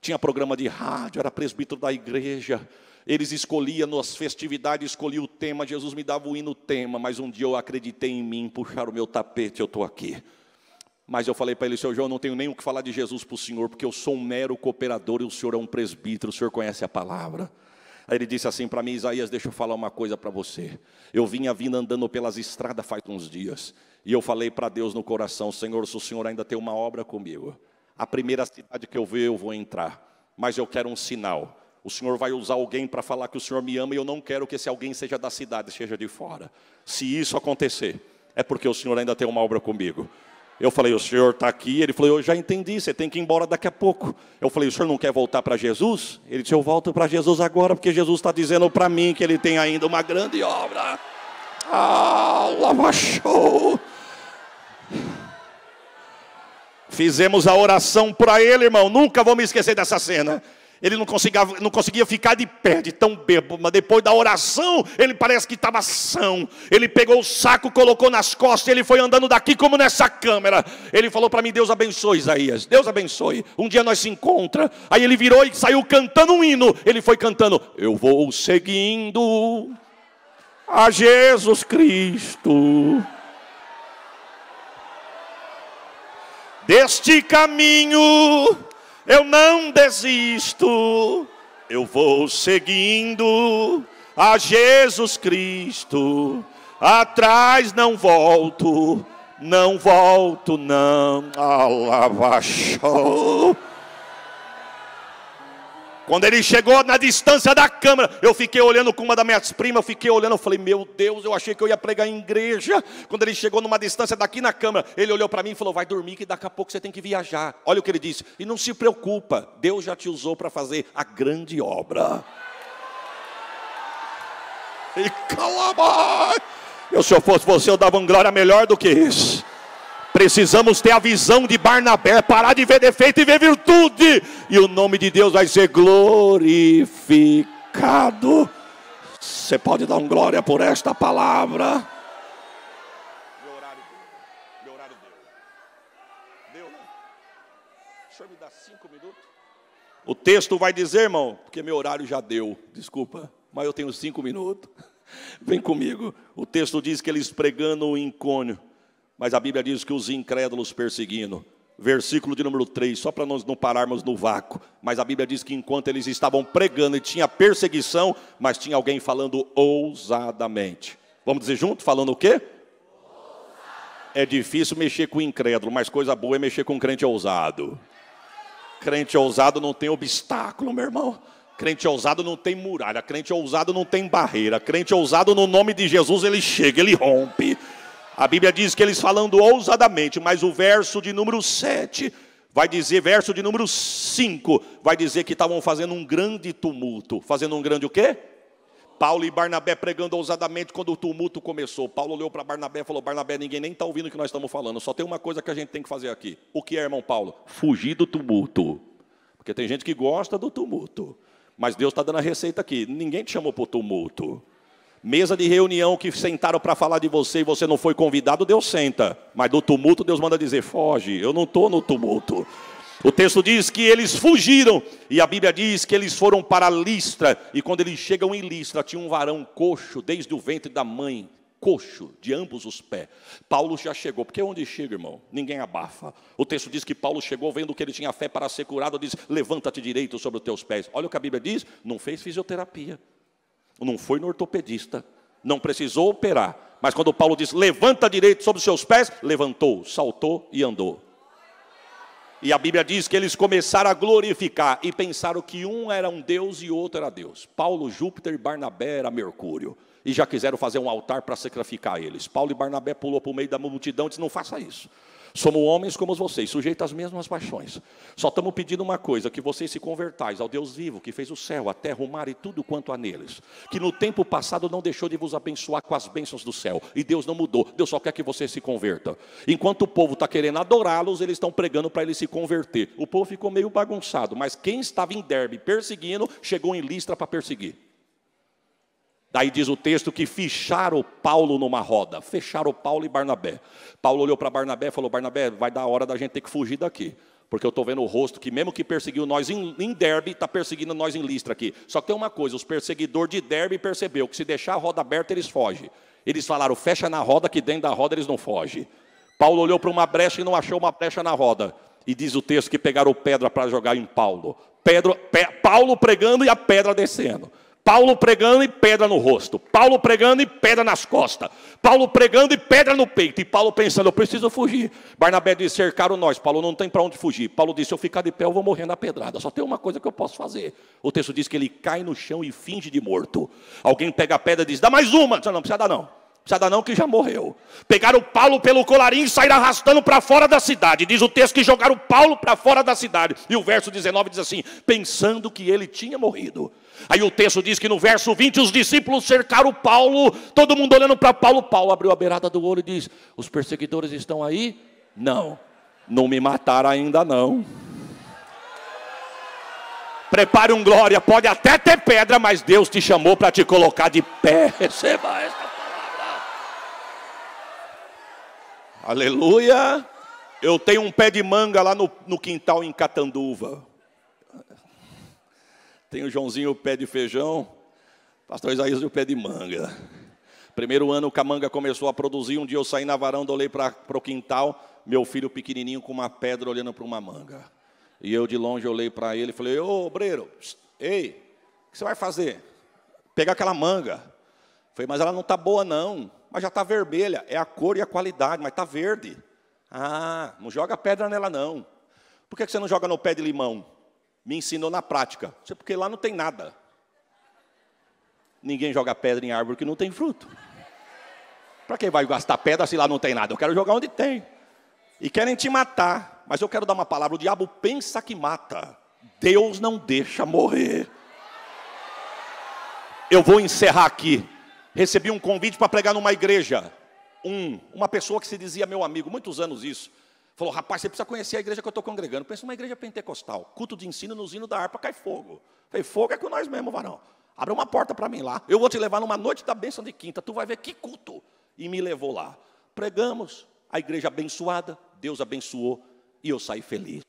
Tinha programa de rádio, era presbítero da igreja. Eles escolhiam nas festividades, escolhia o tema, Jesus me dava o hino tema, mas um dia eu acreditei em mim, puxaram o meu tapete, eu estou aqui. Mas eu falei para ele, seu João, não tenho nem o que falar de Jesus para o senhor, porque eu sou um mero cooperador e o senhor é um presbítero, o senhor conhece a palavra. Aí ele disse assim para mim, Isaías, deixa eu falar uma coisa para você. Eu vinha vindo andando pelas estradas faz uns dias. E eu falei para Deus no coração: Senhor, se o Senhor ainda tem uma obra comigo, a primeira cidade que eu ver, eu vou entrar, mas eu quero um sinal. O Senhor vai usar alguém para falar que o Senhor me ama e eu não quero que esse alguém seja da cidade, seja de fora. Se isso acontecer, é porque o Senhor ainda tem uma obra comigo. Eu falei, o senhor está aqui. Ele falou, eu já entendi, você tem que ir embora daqui a pouco. Eu falei, o senhor não quer voltar para Jesus? Ele disse, eu volto para Jesus agora, porque Jesus está dizendo para mim que ele tem ainda uma grande obra. Ah, lava show! Fizemos a oração para ele, irmão. Nunca vou me esquecer dessa cena. Ele não conseguia, não conseguia ficar de pé, de tão bêbado. Mas depois da oração, ele parece que estava são. Ele pegou o saco, colocou nas costas. Ele foi andando daqui como nessa câmera. Ele falou para mim: Deus abençoe, Isaías. Deus abençoe. Um dia nós se encontra. Aí ele virou e saiu cantando um hino. Ele foi cantando: Eu vou seguindo a Jesus Cristo Deste caminho eu não desisto, eu vou seguindo a Jesus Cristo. Atrás não volto, não volto, não. Alavaxou. Quando ele chegou na distância da câmara, eu fiquei olhando com uma das minhas primas, eu fiquei olhando, eu falei, meu Deus, eu achei que eu ia pregar em igreja. Quando ele chegou numa distância daqui na câmara, ele olhou para mim e falou, vai dormir que daqui a pouco você tem que viajar. Olha o que ele disse, e não se preocupa, Deus já te usou para fazer a grande obra. E calma! Eu se eu fosse você, eu dava um glória melhor do que isso. Precisamos ter a visão de Barnabé, parar de ver defeito e ver virtude, e o nome de Deus vai ser glorificado. Você pode dar um glória por esta palavra. Meu horário, meu horário deu. Deu, né? Deixa eu me dar cinco minutos. O texto vai dizer, irmão, porque meu horário já deu, desculpa, mas eu tenho cinco minutos. Vem comigo. O texto diz que eles pregando o incônio mas a Bíblia diz que os incrédulos perseguindo. Versículo de número 3, só para nós não pararmos no vácuo. Mas a Bíblia diz que enquanto eles estavam pregando e tinha perseguição, mas tinha alguém falando ousadamente. Vamos dizer junto? Falando o quê? É difícil mexer com incrédulo, mas coisa boa é mexer com crente ousado. Crente ousado não tem obstáculo, meu irmão. Crente ousado não tem muralha, crente ousado não tem barreira, crente ousado no nome de Jesus ele chega, ele rompe, a Bíblia diz que eles falando ousadamente, mas o verso de número 7 vai dizer, verso de número 5, vai dizer que estavam fazendo um grande tumulto. Fazendo um grande o quê? Paulo e Barnabé pregando ousadamente quando o tumulto começou. Paulo olhou para Barnabé e falou: Barnabé, ninguém nem está ouvindo o que nós estamos falando, só tem uma coisa que a gente tem que fazer aqui. O que é, irmão Paulo? Fugir do tumulto. Porque tem gente que gosta do tumulto. Mas Deus está dando a receita aqui: ninguém te chamou para o tumulto. Mesa de reunião que sentaram para falar de você e você não foi convidado, Deus senta. Mas do tumulto, Deus manda dizer: foge, eu não estou no tumulto. O texto diz que eles fugiram, e a Bíblia diz que eles foram para Listra, e quando eles chegam em Listra, tinha um varão coxo desde o ventre da mãe, coxo de ambos os pés. Paulo já chegou, porque onde chega, irmão, ninguém abafa. O texto diz que Paulo chegou vendo que ele tinha fé para ser curado, diz: "Levanta-te direito sobre os teus pés". Olha o que a Bíblia diz, não fez fisioterapia. Não foi no ortopedista, não precisou operar. Mas quando Paulo diz: levanta direito sobre os seus pés, levantou, saltou e andou. E a Bíblia diz que eles começaram a glorificar e pensaram que um era um Deus e outro era Deus. Paulo, Júpiter, Barnabé era Mercúrio. E já quiseram fazer um altar para sacrificar eles. Paulo e Barnabé pulou para o meio da multidão e disse: Não faça isso. Somos homens como vocês, sujeitos às mesmas paixões. Só estamos pedindo uma coisa: que vocês se convertais ao Deus vivo, que fez o céu, a terra, o mar e tudo quanto há neles. Que no tempo passado não deixou de vos abençoar com as bênçãos do céu. E Deus não mudou. Deus só quer que vocês se convertam. Enquanto o povo está querendo adorá-los, eles estão pregando para eles se converter. O povo ficou meio bagunçado, mas quem estava em Derbe perseguindo, chegou em Listra para perseguir. Daí diz o texto que fecharam Paulo numa roda, fecharam Paulo e Barnabé. Paulo olhou para Barnabé e falou: Barnabé, vai dar hora da gente ter que fugir daqui. Porque eu estou vendo o rosto que, mesmo que perseguiu nós em, em Derby, está perseguindo nós em Listra aqui. Só que tem uma coisa: os perseguidores de Derby percebeu que se deixar a roda aberta, eles fogem. Eles falaram: fecha na roda, que dentro da roda eles não fogem. Paulo olhou para uma brecha e não achou uma brecha na roda. E diz o texto que pegaram pedra para jogar em Paulo. Pedro, pe, Paulo pregando e a pedra descendo. Paulo pregando e pedra no rosto, Paulo pregando e pedra nas costas, Paulo pregando e pedra no peito, e Paulo pensando: eu preciso fugir. Barnabé disse: cercaram nós. Paulo não tem para onde fugir. Paulo disse: se eu ficar de pé, eu vou morrer na pedrada. Só tem uma coisa que eu posso fazer. O texto diz que ele cai no chão e finge de morto. Alguém pega a pedra e diz: dá mais uma. não, não precisa dar, não. Precisa não que já morreu. Pegaram Paulo pelo colarinho e saíram arrastando para fora da cidade. Diz o texto que jogaram Paulo para fora da cidade. E o verso 19 diz assim: pensando que ele tinha morrido. Aí o texto diz que no verso 20 os discípulos cercaram Paulo, todo mundo olhando para Paulo. Paulo abriu a beirada do olho e diz: Os perseguidores estão aí? Não, não me mataram ainda não. Prepare um glória, pode até ter pedra, mas Deus te chamou para te colocar de pé. Receba esta. Aleluia! Eu tenho um pé de manga lá no, no quintal em Catanduva. Tenho o Joãozinho o pé de feijão, pastor Isaías o pé de manga. Primeiro ano que a manga começou a produzir, um dia eu saí na varanda, olhei para o quintal, meu filho pequenininho com uma pedra olhando para uma manga. E eu de longe olhei para ele e falei, ô obreiro, ei, o que você vai fazer? Pegar aquela manga. falei, mas ela não está boa não. Mas já está vermelha, é a cor e a qualidade, mas está verde. Ah, não joga pedra nela não. Por que você não joga no pé de limão? Me ensinou na prática. é porque lá não tem nada. Ninguém joga pedra em árvore que não tem fruto. Para quem vai gastar pedra se lá não tem nada? Eu quero jogar onde tem. E querem te matar, mas eu quero dar uma palavra. O diabo pensa que mata. Deus não deixa morrer. Eu vou encerrar aqui recebi um convite para pregar numa igreja. Um, uma pessoa que se dizia meu amigo, muitos anos isso, falou: rapaz, você precisa conhecer a igreja que eu estou congregando. Pensa numa igreja pentecostal, culto de ensino nos hinos da harpa cai fogo. Falei, fogo é com nós mesmo, varão. Abre uma porta para mim lá. Eu vou te levar numa noite da bênção de quinta, tu vai ver que culto. E me levou lá. Pregamos, a igreja abençoada, Deus abençoou e eu saí feliz.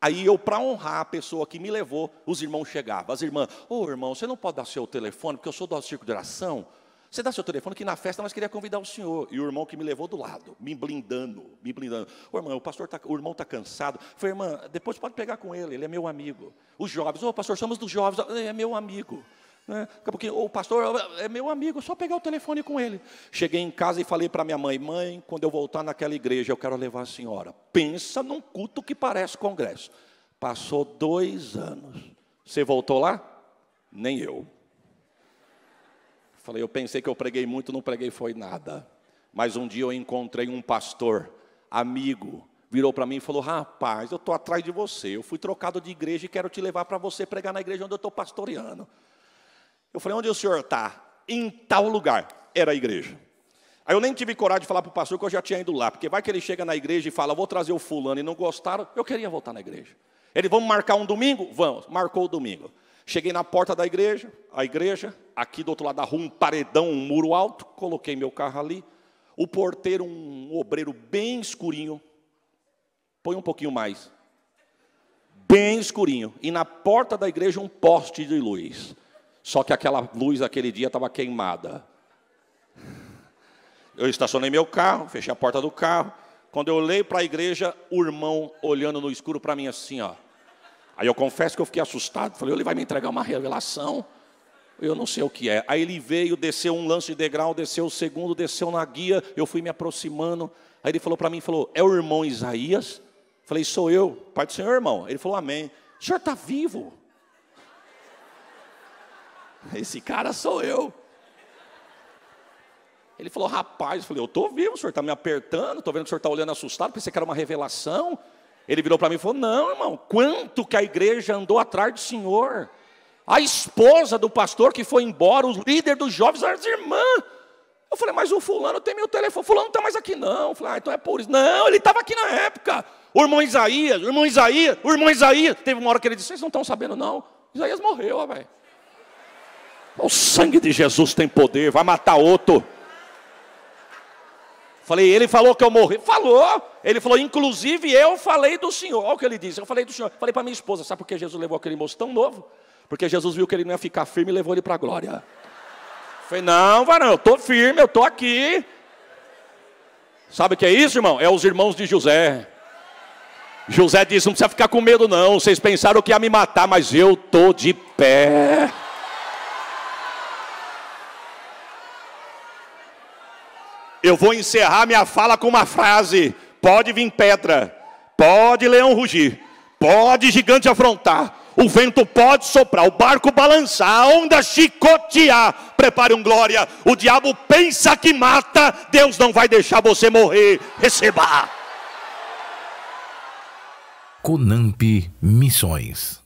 Aí eu, para honrar a pessoa que me levou, os irmãos chegavam. As irmãs, ô oh, irmão, você não pode dar seu telefone, porque eu sou do circo de oração. Você dá seu telefone que na festa nós queríamos convidar o senhor. E o irmão que me levou do lado, me blindando, me blindando. Ô irmão, o pastor tá, o irmão está cansado. Foi, irmã, depois pode pegar com ele, ele é meu amigo. Os jovens, ô pastor, somos dos jovens, ah, ele é meu amigo. Né? Porque o pastor é meu amigo, é só pegar o telefone com ele. Cheguei em casa e falei para minha mãe: mãe, quando eu voltar naquela igreja, eu quero levar a senhora. Pensa num culto que parece congresso. Passou dois anos. Você voltou lá? Nem eu. Falei, eu pensei que eu preguei muito, não preguei foi nada. Mas um dia eu encontrei um pastor, amigo, virou para mim e falou: Rapaz, eu estou atrás de você. Eu fui trocado de igreja e quero te levar para você pregar na igreja onde eu estou pastoreando. Eu falei: Onde o senhor está? Em tal lugar. Era a igreja. Aí eu nem tive coragem de falar para o pastor que eu já tinha ido lá, porque vai que ele chega na igreja e fala: Vou trazer o fulano e não gostaram. Eu queria voltar na igreja. Ele, vamos marcar um domingo? Vamos, marcou o domingo. Cheguei na porta da igreja, a igreja, aqui do outro lado da rua, um paredão, um muro alto, coloquei meu carro ali. O porteiro, um obreiro bem escurinho, põe um pouquinho mais, bem escurinho. E na porta da igreja, um poste de luz. Só que aquela luz aquele dia estava queimada. Eu estacionei meu carro, fechei a porta do carro. Quando eu olhei para a igreja, o irmão olhando no escuro para mim assim, ó. Aí eu confesso que eu fiquei assustado, falei, ele vai me entregar uma revelação, eu não sei o que é. Aí ele veio, desceu um lance de degrau, desceu o segundo, desceu na guia, eu fui me aproximando. Aí ele falou para mim, falou, é o irmão Isaías? Falei, sou eu, pai do Senhor, irmão. Ele falou, amém. O senhor está vivo? Esse cara sou eu. Ele falou, rapaz, eu falei, eu estou vivo, o senhor está me apertando, estou vendo que o senhor está olhando assustado, pensei que era uma revelação. Ele virou para mim e falou: Não, irmão, quanto que a igreja andou atrás do Senhor. A esposa do pastor que foi embora, o líder dos jovens, as irmãs. Eu falei, mas o fulano tem meu telefone. Fulano não está mais aqui, não. Eu falei, ah, então é por isso. Não, ele estava aqui na época. O irmão Isaías, o irmão Isaías, o irmão Isaías. Teve uma hora que ele disse: Vocês não estão sabendo, não. Isaías morreu, velho. O sangue de Jesus tem poder, vai matar outro. Falei, ele falou que eu morri. Falou. Ele falou, inclusive eu falei do Senhor. Olha o que ele disse. Eu falei do Senhor. Falei para minha esposa, sabe por que Jesus levou aquele moço tão novo? Porque Jesus viu que ele não ia ficar firme e levou ele para a glória. Falei, não, varão, eu estou firme, eu estou aqui. Sabe o que é isso, irmão? É os irmãos de José. José disse: Não precisa ficar com medo, não. Vocês pensaram que ia me matar, mas eu estou de pé. Eu vou encerrar minha fala com uma frase: pode vir pedra, pode leão rugir, pode gigante afrontar, o vento pode soprar, o barco balançar, a onda chicotear. Prepare um glória. O diabo pensa que mata, Deus não vai deixar você morrer. Receba. Conamp Missões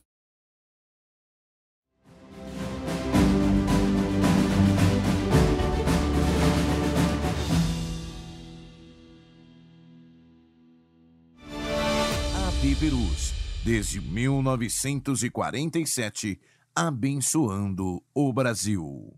e Perus, desde 1947, abençoando o Brasil.